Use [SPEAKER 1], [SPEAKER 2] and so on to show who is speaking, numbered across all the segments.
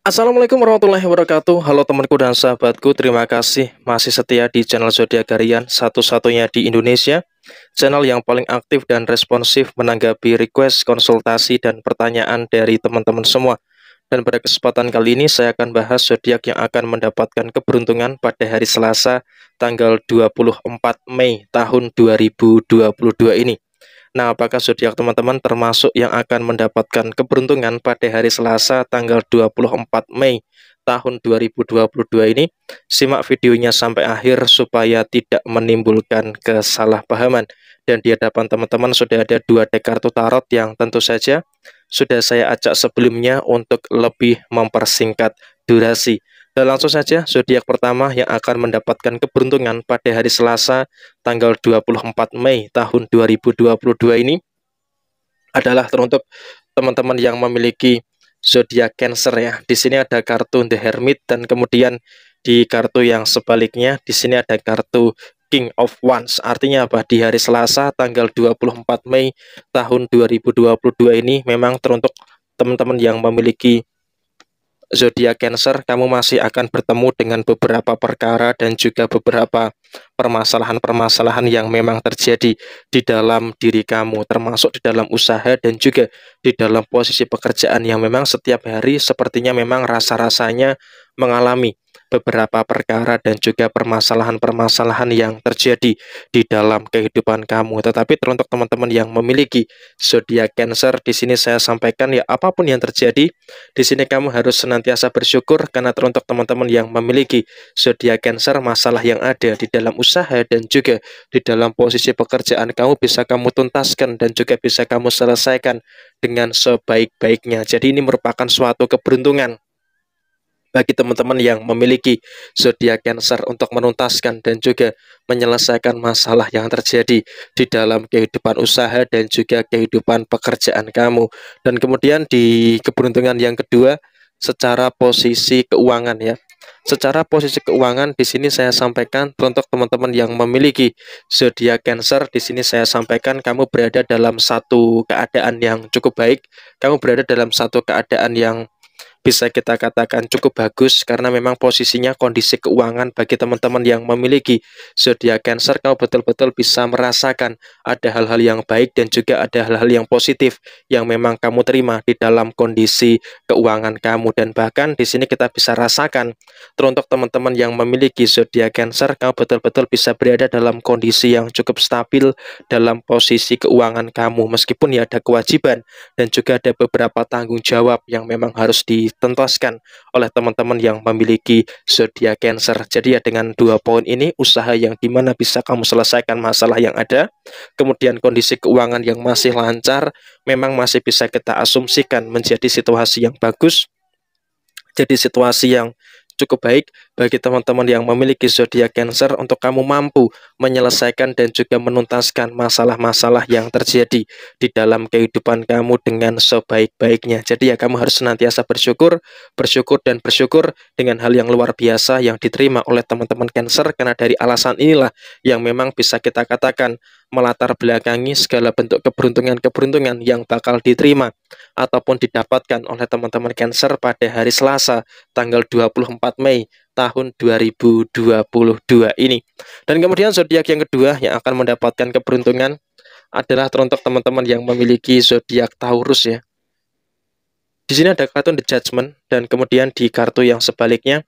[SPEAKER 1] Assalamualaikum warahmatullahi wabarakatuh Halo temanku dan sahabatku Terima kasih masih setia di channel Zodiak Garian Satu-satunya di Indonesia Channel yang paling aktif dan responsif Menanggapi request, konsultasi, dan pertanyaan Dari teman-teman semua Dan pada kesempatan kali ini Saya akan bahas zodiak yang akan mendapatkan keberuntungan Pada hari Selasa Tanggal 24 Mei tahun 2022 ini Nah, apakah zodiak teman-teman termasuk yang akan mendapatkan keberuntungan pada hari Selasa tanggal 24 Mei tahun 2022 ini? Simak videonya sampai akhir supaya tidak menimbulkan kesalahpahaman. Dan di hadapan teman-teman sudah ada dua dek kartu tarot yang tentu saja sudah saya ajak sebelumnya untuk lebih mempersingkat durasi. Eh, langsung saja, zodiak pertama yang akan mendapatkan keberuntungan pada hari Selasa tanggal 24 Mei tahun 2022 ini adalah teruntuk teman-teman yang memiliki zodiak Cancer ya. Di sini ada kartu The Hermit dan kemudian di kartu yang sebaliknya di sini ada kartu King of Wands. Artinya apa? Di hari Selasa tanggal 24 Mei tahun 2022 ini memang teruntuk teman-teman yang memiliki zodiak Cancer, kamu masih akan bertemu dengan beberapa perkara dan juga beberapa permasalahan-permasalahan yang memang terjadi di dalam diri kamu, termasuk di dalam usaha dan juga di dalam posisi pekerjaan yang memang setiap hari sepertinya memang rasa-rasanya mengalami beberapa perkara dan juga permasalahan-permasalahan yang terjadi di dalam kehidupan kamu. Tetapi teruntuk teman-teman yang memiliki zodiak Cancer, di sini saya sampaikan ya apapun yang terjadi, di sini kamu harus senantiasa bersyukur karena teruntuk teman-teman yang memiliki zodiak Cancer, masalah yang ada di dalam usaha usaha dan juga di dalam posisi pekerjaan kamu bisa kamu tuntaskan dan juga bisa kamu selesaikan dengan sebaik-baiknya. Jadi ini merupakan suatu keberuntungan bagi teman-teman yang memiliki zodiak Cancer untuk menuntaskan dan juga menyelesaikan masalah yang terjadi di dalam kehidupan usaha dan juga kehidupan pekerjaan kamu. Dan kemudian di keberuntungan yang kedua secara posisi keuangan ya. Secara posisi keuangan di sini saya sampaikan untuk teman-teman yang memiliki zodiak Cancer di sini saya sampaikan kamu berada dalam satu keadaan yang cukup baik, kamu berada dalam satu keadaan yang bisa kita katakan cukup bagus karena memang posisinya kondisi keuangan bagi teman-teman yang memiliki zodiak Cancer kau betul-betul bisa merasakan ada hal-hal yang baik dan juga ada hal-hal yang positif yang memang kamu terima di dalam kondisi keuangan kamu dan bahkan di sini kita bisa rasakan teruntuk teman-teman yang memiliki zodiak Cancer kau betul-betul bisa berada dalam kondisi yang cukup stabil dalam posisi keuangan kamu meskipun ya ada kewajiban dan juga ada beberapa tanggung jawab yang memang harus di ditentaskan oleh teman-teman yang memiliki zodiak Cancer. Jadi ya dengan dua poin ini usaha yang dimana bisa kamu selesaikan masalah yang ada, kemudian kondisi keuangan yang masih lancar, memang masih bisa kita asumsikan menjadi situasi yang bagus, jadi situasi yang cukup baik bagi teman-teman yang memiliki zodiak Cancer untuk kamu mampu menyelesaikan dan juga menuntaskan masalah-masalah yang terjadi di dalam kehidupan kamu dengan sebaik-baiknya. Jadi ya kamu harus senantiasa bersyukur, bersyukur dan bersyukur dengan hal yang luar biasa yang diterima oleh teman-teman Cancer karena dari alasan inilah yang memang bisa kita katakan melatar belakangi segala bentuk keberuntungan-keberuntungan yang bakal diterima ataupun didapatkan oleh teman-teman Cancer pada hari Selasa tanggal 24 Mei tahun 2022 ini. Dan kemudian zodiak yang kedua yang akan mendapatkan keberuntungan adalah teruntuk teman-teman yang memiliki zodiak Taurus ya. Di sini ada kartu The Judgment dan kemudian di kartu yang sebaliknya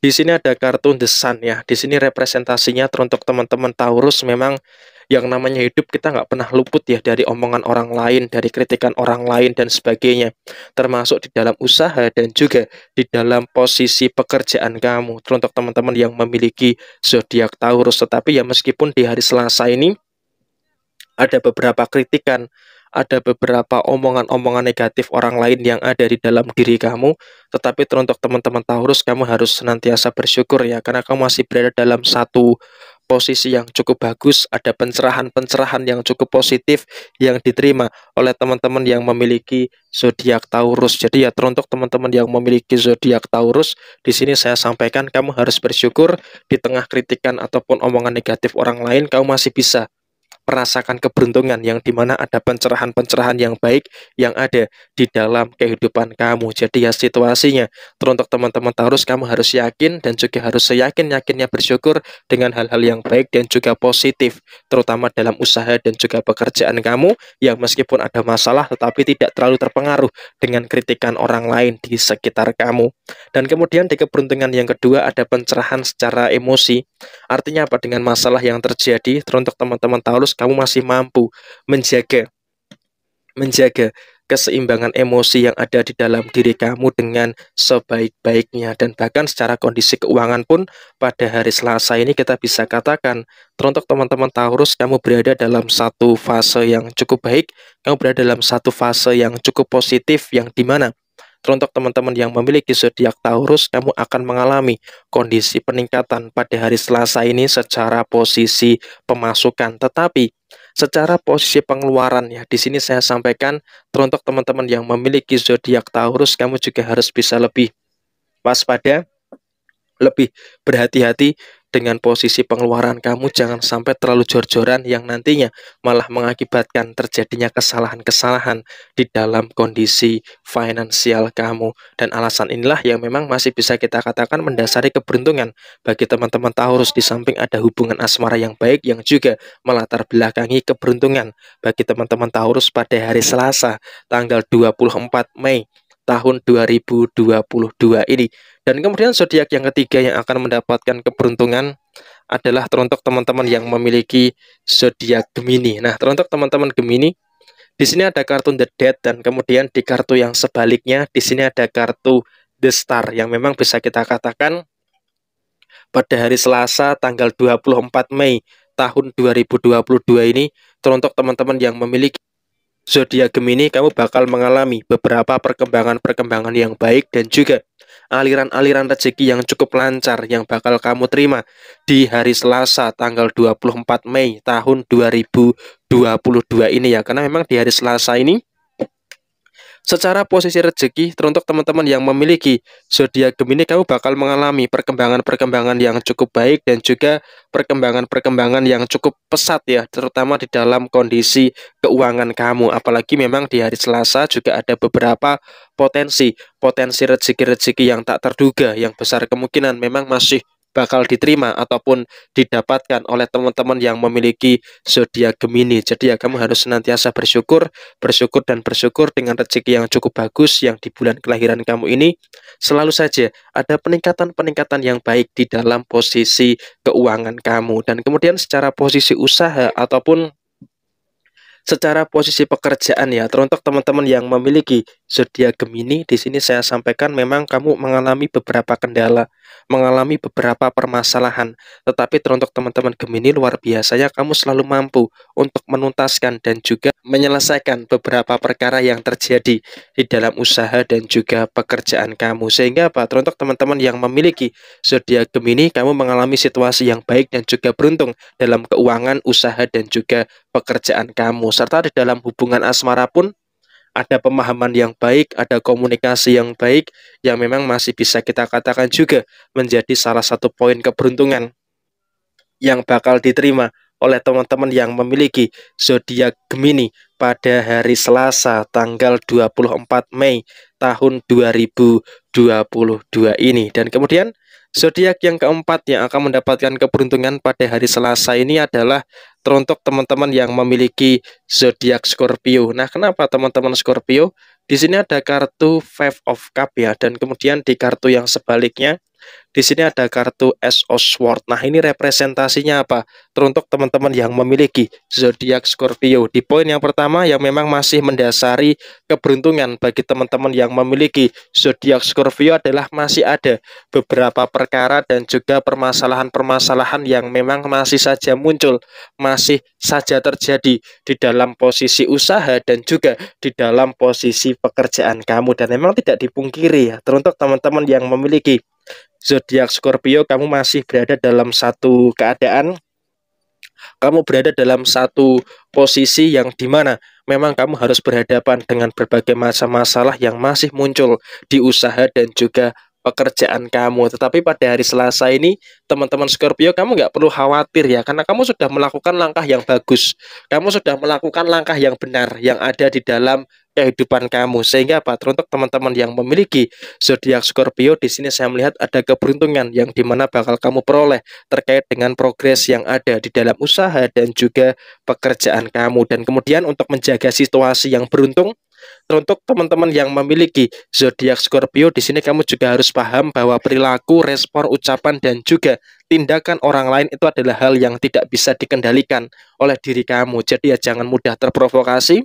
[SPEAKER 1] di sini ada kartu The Sun ya. Di sini representasinya teruntuk teman-teman Taurus memang yang namanya hidup kita nggak pernah luput ya dari omongan orang lain, dari kritikan orang lain dan sebagainya. Termasuk di dalam usaha dan juga di dalam posisi pekerjaan kamu. Teruntuk teman-teman yang memiliki zodiak Taurus, tetapi ya meskipun di hari Selasa ini ada beberapa kritikan, ada beberapa omongan-omongan negatif orang lain yang ada di dalam diri kamu, tetapi teruntuk teman-teman Taurus kamu harus senantiasa bersyukur ya karena kamu masih berada dalam satu posisi yang cukup bagus, ada pencerahan-pencerahan yang cukup positif yang diterima oleh teman-teman yang memiliki zodiak Taurus. Jadi ya teruntuk teman-teman yang memiliki zodiak Taurus, di sini saya sampaikan kamu harus bersyukur di tengah kritikan ataupun omongan negatif orang lain, kamu masih bisa merasakan keberuntungan yang dimana ada pencerahan-pencerahan yang baik yang ada di dalam kehidupan kamu. Jadi ya situasinya teruntuk teman-teman Taurus kamu harus yakin dan juga harus seyakin-yakinnya bersyukur dengan hal-hal yang baik dan juga positif terutama dalam usaha dan juga pekerjaan kamu yang meskipun ada masalah tetapi tidak terlalu terpengaruh dengan kritikan orang lain di sekitar kamu. Dan kemudian di keberuntungan yang kedua ada pencerahan secara emosi. Artinya apa dengan masalah yang terjadi teruntuk teman-teman Taurus kamu masih mampu menjaga menjaga keseimbangan emosi yang ada di dalam diri kamu dengan sebaik-baiknya dan bahkan secara kondisi keuangan pun pada hari Selasa ini kita bisa katakan teruntuk teman-teman Taurus kamu berada dalam satu fase yang cukup baik, kamu berada dalam satu fase yang cukup positif yang dimana Teruntuk teman-teman yang memiliki zodiak Taurus, kamu akan mengalami kondisi peningkatan pada hari Selasa ini secara posisi pemasukan. Tetapi secara posisi pengeluaran ya, di sini saya sampaikan teruntuk teman-teman yang memiliki zodiak Taurus, kamu juga harus bisa lebih waspada, lebih berhati-hati dengan posisi pengeluaran kamu jangan sampai terlalu jor-joran yang nantinya malah mengakibatkan terjadinya kesalahan-kesalahan di dalam kondisi finansial kamu. Dan alasan inilah yang memang masih bisa kita katakan mendasari keberuntungan bagi teman-teman Taurus di samping ada hubungan asmara yang baik yang juga melatar belakangi keberuntungan bagi teman-teman Taurus pada hari Selasa tanggal 24 Mei tahun 2022 ini. Dan kemudian zodiak yang ketiga yang akan mendapatkan keberuntungan adalah teruntuk teman-teman yang memiliki zodiak Gemini. Nah, teruntuk teman-teman Gemini, di sini ada kartu The Dead dan kemudian di kartu yang sebaliknya di sini ada kartu The Star yang memang bisa kita katakan pada hari Selasa tanggal 24 Mei tahun 2022 ini teruntuk teman-teman yang memiliki zodiak Gemini kamu bakal mengalami beberapa perkembangan-perkembangan yang baik dan juga aliran-aliran rezeki yang cukup lancar yang bakal kamu terima di hari Selasa tanggal 24 Mei tahun 2022 ini ya karena memang di hari Selasa ini Secara posisi rezeki, teruntuk teman-teman yang memiliki zodiak Gemini, kamu bakal mengalami perkembangan-perkembangan yang cukup baik dan juga perkembangan-perkembangan yang cukup pesat ya, terutama di dalam kondisi keuangan kamu. Apalagi memang di hari Selasa juga ada beberapa potensi, potensi rezeki-rezeki yang tak terduga, yang besar kemungkinan memang masih bakal diterima ataupun didapatkan oleh teman-teman yang memiliki zodiak Gemini. Jadi ya kamu harus senantiasa bersyukur, bersyukur dan bersyukur dengan rezeki yang cukup bagus yang di bulan kelahiran kamu ini. Selalu saja ada peningkatan-peningkatan yang baik di dalam posisi keuangan kamu dan kemudian secara posisi usaha ataupun secara posisi pekerjaan ya teruntuk teman-teman yang memiliki zodiak Gemini, di sini saya sampaikan memang kamu mengalami beberapa kendala, mengalami beberapa permasalahan. Tetapi teruntuk teman-teman Gemini luar biasa ya kamu selalu mampu untuk menuntaskan dan juga menyelesaikan beberapa perkara yang terjadi di dalam usaha dan juga pekerjaan kamu. Sehingga apa? Teruntuk teman-teman yang memiliki zodiak Gemini, kamu mengalami situasi yang baik dan juga beruntung dalam keuangan, usaha dan juga pekerjaan kamu. Serta di dalam hubungan asmara pun ada pemahaman yang baik, ada komunikasi yang baik yang memang masih bisa kita katakan juga menjadi salah satu poin keberuntungan yang bakal diterima oleh teman-teman yang memiliki zodiak Gemini pada hari Selasa tanggal 24 Mei tahun 2022 ini. Dan kemudian zodiak yang keempat yang akan mendapatkan keberuntungan pada hari Selasa ini adalah teruntuk teman-teman yang memiliki zodiak Scorpio. Nah, kenapa teman-teman Scorpio? Di sini ada kartu Five of Cup ya, dan kemudian di kartu yang sebaliknya di sini ada kartu S of Sword. Nah, ini representasinya apa? Teruntuk teman-teman yang memiliki zodiak Scorpio. Di poin yang pertama yang memang masih mendasari keberuntungan bagi teman-teman yang memiliki zodiak Scorpio adalah masih ada beberapa perkara dan juga permasalahan-permasalahan yang memang masih saja muncul, masih saja terjadi di dalam posisi usaha dan juga di dalam posisi pekerjaan kamu dan memang tidak dipungkiri ya teruntuk teman-teman yang memiliki zodiak Scorpio kamu masih berada dalam satu keadaan kamu berada dalam satu posisi yang dimana memang kamu harus berhadapan dengan berbagai macam masalah yang masih muncul di usaha dan juga pekerjaan kamu. Tetapi pada hari Selasa ini, teman-teman Scorpio, kamu nggak perlu khawatir ya, karena kamu sudah melakukan langkah yang bagus. Kamu sudah melakukan langkah yang benar, yang ada di dalam kehidupan kamu. Sehingga apa? Teruntuk teman-teman yang memiliki zodiak Scorpio di sini saya melihat ada keberuntungan yang dimana bakal kamu peroleh terkait dengan progres yang ada di dalam usaha dan juga pekerjaan kamu. Dan kemudian untuk menjaga situasi yang beruntung Teruntuk teman-teman yang memiliki zodiak Scorpio di sini kamu juga harus paham bahwa perilaku, respon, ucapan dan juga tindakan orang lain itu adalah hal yang tidak bisa dikendalikan oleh diri kamu. Jadi ya jangan mudah terprovokasi,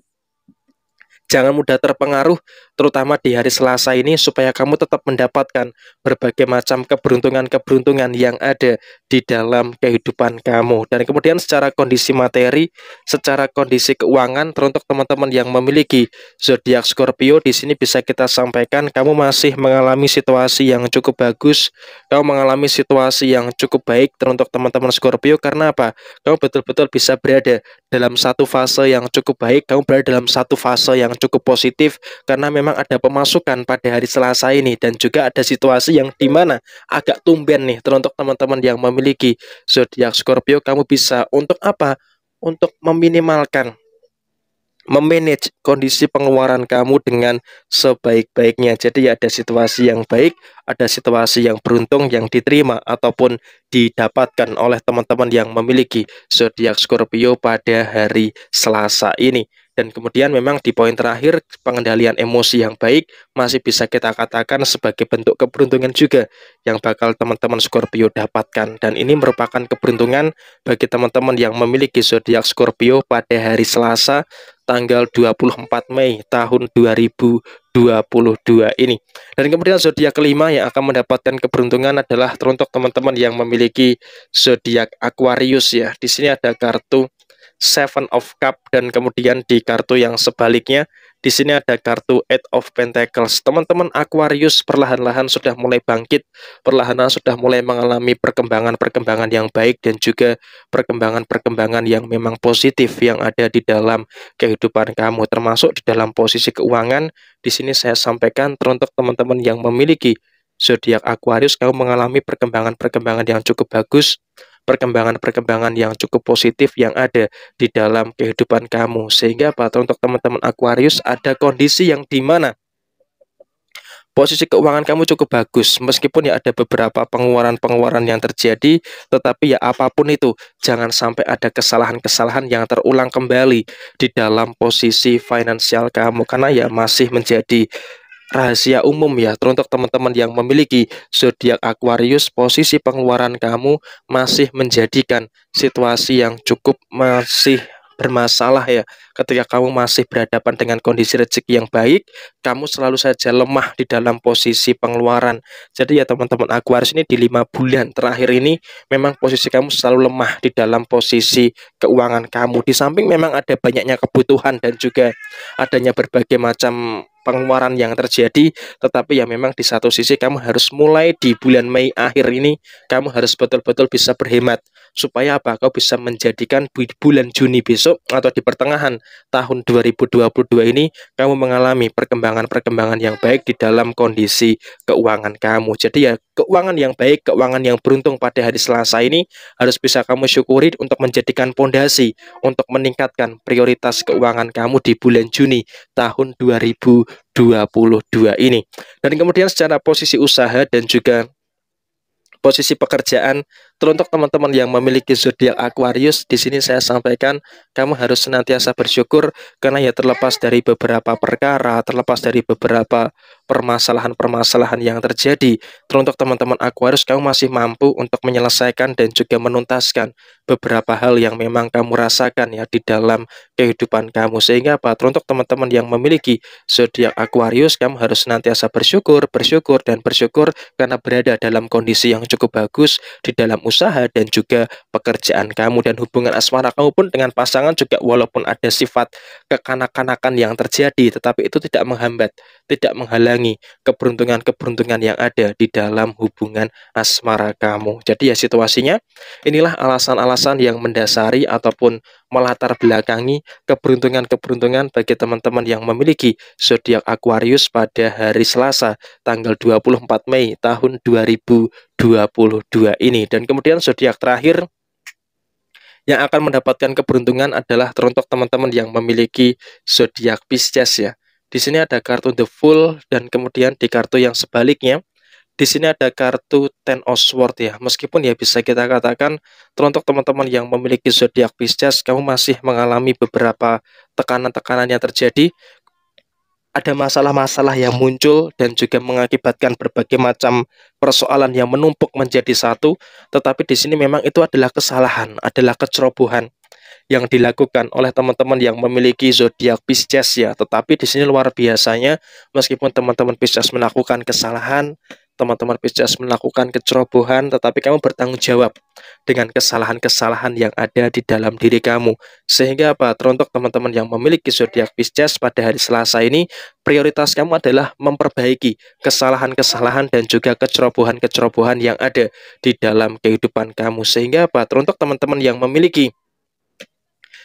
[SPEAKER 1] jangan mudah terpengaruh terutama di hari Selasa ini supaya kamu tetap mendapatkan berbagai macam keberuntungan-keberuntungan yang ada di dalam kehidupan kamu. Dan kemudian secara kondisi materi, secara kondisi keuangan teruntuk teman-teman yang memiliki zodiak Scorpio di sini bisa kita sampaikan kamu masih mengalami situasi yang cukup bagus, kamu mengalami situasi yang cukup baik teruntuk teman-teman Scorpio karena apa? Kamu betul-betul bisa berada dalam satu fase yang cukup baik, kamu berada dalam satu fase yang cukup positif karena memang memang ada pemasukan pada hari Selasa ini dan juga ada situasi yang dimana agak tumben nih teruntuk teman-teman yang memiliki zodiak Scorpio kamu bisa untuk apa? Untuk meminimalkan memanage kondisi pengeluaran kamu dengan sebaik-baiknya. Jadi ada situasi yang baik, ada situasi yang beruntung yang diterima ataupun didapatkan oleh teman-teman yang memiliki zodiak Scorpio pada hari Selasa ini dan kemudian memang di poin terakhir pengendalian emosi yang baik masih bisa kita katakan sebagai bentuk keberuntungan juga yang bakal teman-teman Scorpio dapatkan dan ini merupakan keberuntungan bagi teman-teman yang memiliki zodiak Scorpio pada hari Selasa tanggal 24 Mei tahun 2022 ini. Dan kemudian zodiak kelima yang akan mendapatkan keberuntungan adalah teruntuk teman-teman yang memiliki zodiak Aquarius ya. Di sini ada kartu Seven of Cup dan kemudian di kartu yang sebaliknya di sini ada kartu Eight of Pentacles. Teman-teman Aquarius perlahan-lahan sudah mulai bangkit, perlahan-lahan sudah mulai mengalami perkembangan-perkembangan yang baik dan juga perkembangan-perkembangan yang memang positif yang ada di dalam kehidupan kamu termasuk di dalam posisi keuangan. Di sini saya sampaikan teruntuk teman-teman yang memiliki zodiak Aquarius kamu mengalami perkembangan-perkembangan yang cukup bagus perkembangan-perkembangan yang cukup positif yang ada di dalam kehidupan kamu. Sehingga apa? Untuk teman-teman Aquarius ada kondisi yang di mana posisi keuangan kamu cukup bagus meskipun ya ada beberapa pengeluaran-pengeluaran yang terjadi tetapi ya apapun itu jangan sampai ada kesalahan-kesalahan yang terulang kembali di dalam posisi finansial kamu karena ya masih menjadi rahasia umum ya untuk teman-teman yang memiliki zodiak Aquarius posisi pengeluaran kamu masih menjadikan situasi yang cukup masih bermasalah ya ketika kamu masih berhadapan dengan kondisi rezeki yang baik kamu selalu saja lemah di dalam posisi pengeluaran jadi ya teman-teman Aquarius ini di lima bulan terakhir ini memang posisi kamu selalu lemah di dalam posisi keuangan kamu di samping memang ada banyaknya kebutuhan dan juga adanya berbagai macam pengeluaran yang terjadi tetapi ya memang di satu sisi kamu harus mulai di bulan Mei akhir ini kamu harus betul-betul bisa berhemat supaya apa kau bisa menjadikan bulan Juni besok atau di pertengahan tahun 2022 ini kamu mengalami perkembangan-perkembangan yang baik di dalam kondisi keuangan kamu jadi ya keuangan yang baik, keuangan yang beruntung pada hari Selasa ini harus bisa kamu syukuri untuk menjadikan pondasi untuk meningkatkan prioritas keuangan kamu di bulan Juni tahun 2022 ini. Dan kemudian secara posisi usaha dan juga posisi pekerjaan teruntuk teman-teman yang memiliki zodiak Aquarius di sini saya sampaikan kamu harus senantiasa bersyukur karena ya terlepas dari beberapa perkara terlepas dari beberapa permasalahan-permasalahan yang terjadi. Teruntuk teman-teman Aquarius, kamu masih mampu untuk menyelesaikan dan juga menuntaskan beberapa hal yang memang kamu rasakan ya di dalam kehidupan kamu. Sehingga apa? Teruntuk teman-teman yang memiliki zodiak Aquarius, kamu harus senantiasa bersyukur, bersyukur dan bersyukur karena berada dalam kondisi yang cukup bagus di dalam usaha dan juga pekerjaan kamu dan hubungan asmara kamu pun dengan pasangan juga walaupun ada sifat kekanak-kanakan yang terjadi, tetapi itu tidak menghambat, tidak menghalangi mengurangi keberuntungan-keberuntungan yang ada di dalam hubungan asmara kamu. Jadi ya situasinya inilah alasan-alasan yang mendasari ataupun melatar belakangi keberuntungan-keberuntungan bagi teman-teman yang memiliki zodiak Aquarius pada hari Selasa tanggal 24 Mei tahun 2022 ini. Dan kemudian zodiak terakhir yang akan mendapatkan keberuntungan adalah teruntuk teman-teman yang memiliki zodiak Pisces ya. Di sini ada kartu The Full dan kemudian di kartu yang sebaliknya di sini ada kartu Ten of Sword ya. Meskipun ya bisa kita katakan untuk teman-teman yang memiliki zodiak Pisces kamu masih mengalami beberapa tekanan-tekanan yang terjadi ada masalah-masalah yang muncul dan juga mengakibatkan berbagai macam persoalan yang menumpuk menjadi satu, tetapi di sini memang itu adalah kesalahan, adalah kecerobohan yang dilakukan oleh teman-teman yang memiliki zodiak Pisces ya. Tetapi di sini luar biasanya meskipun teman-teman Pisces melakukan kesalahan, teman-teman Pisces melakukan kecerobohan, tetapi kamu bertanggung jawab dengan kesalahan-kesalahan yang ada di dalam diri kamu. Sehingga apa? Teruntuk teman-teman yang memiliki zodiak Pisces pada hari Selasa ini, prioritas kamu adalah memperbaiki kesalahan-kesalahan dan juga kecerobohan-kecerobohan yang ada di dalam kehidupan kamu. Sehingga apa? Teruntuk teman-teman yang memiliki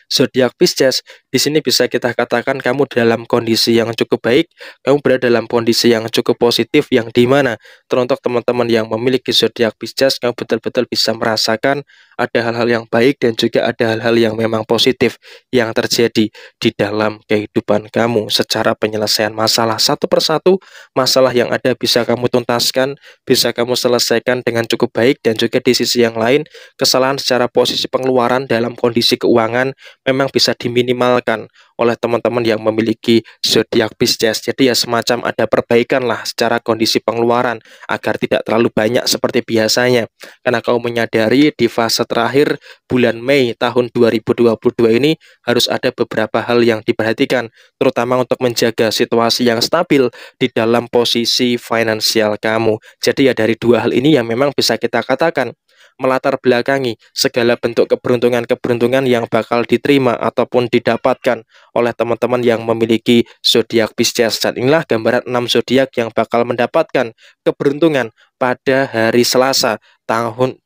[SPEAKER 1] zodiak Pisces, di sini bisa kita katakan kamu dalam kondisi yang cukup baik, kamu berada dalam kondisi yang cukup positif yang dimana teruntuk teman-teman yang memiliki zodiak Pisces, kamu betul-betul bisa merasakan ada hal-hal yang baik dan juga ada hal-hal yang memang positif yang terjadi di dalam kehidupan kamu secara penyelesaian masalah satu persatu masalah yang ada bisa kamu tuntaskan, bisa kamu selesaikan dengan cukup baik dan juga di sisi yang lain kesalahan secara posisi pengeluaran dalam kondisi keuangan memang bisa diminimalkan oleh teman-teman yang memiliki zodiak Pisces. Jadi ya semacam ada perbaikan lah secara kondisi pengeluaran agar tidak terlalu banyak seperti biasanya. Karena kau menyadari di fase terakhir bulan Mei tahun 2022 ini harus ada beberapa hal yang diperhatikan, terutama untuk menjaga situasi yang stabil di dalam posisi finansial kamu. Jadi ya dari dua hal ini yang memang bisa kita katakan melatar belakangi segala bentuk keberuntungan-keberuntungan yang bakal diterima ataupun didapatkan oleh teman-teman yang memiliki zodiak Pisces. Dan inilah gambaran 6 zodiak yang bakal mendapatkan keberuntungan pada hari Selasa tahun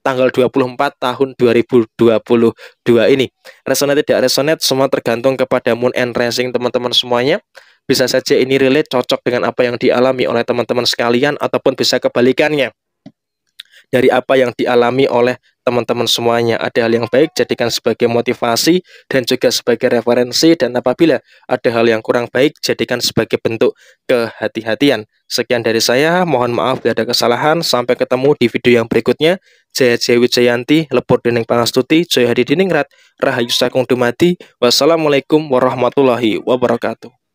[SPEAKER 1] tanggal 24 tahun 2022 ini. Resonate tidak resonate semua tergantung kepada moon and rising teman-teman semuanya. Bisa saja ini relate cocok dengan apa yang dialami oleh teman-teman sekalian ataupun bisa kebalikannya dari apa yang dialami oleh teman-teman semuanya. Ada hal yang baik, jadikan sebagai motivasi dan juga sebagai referensi. Dan apabila ada hal yang kurang baik, jadikan sebagai bentuk kehati-hatian. Sekian dari saya, mohon maaf bila ada kesalahan. Sampai ketemu di video yang berikutnya. Jaya Jewi Jayanti, Lepur Dening Pangastuti, Jaya Hadi Diningrat, Rahayu Sakung Dumati. Wassalamualaikum warahmatullahi wabarakatuh.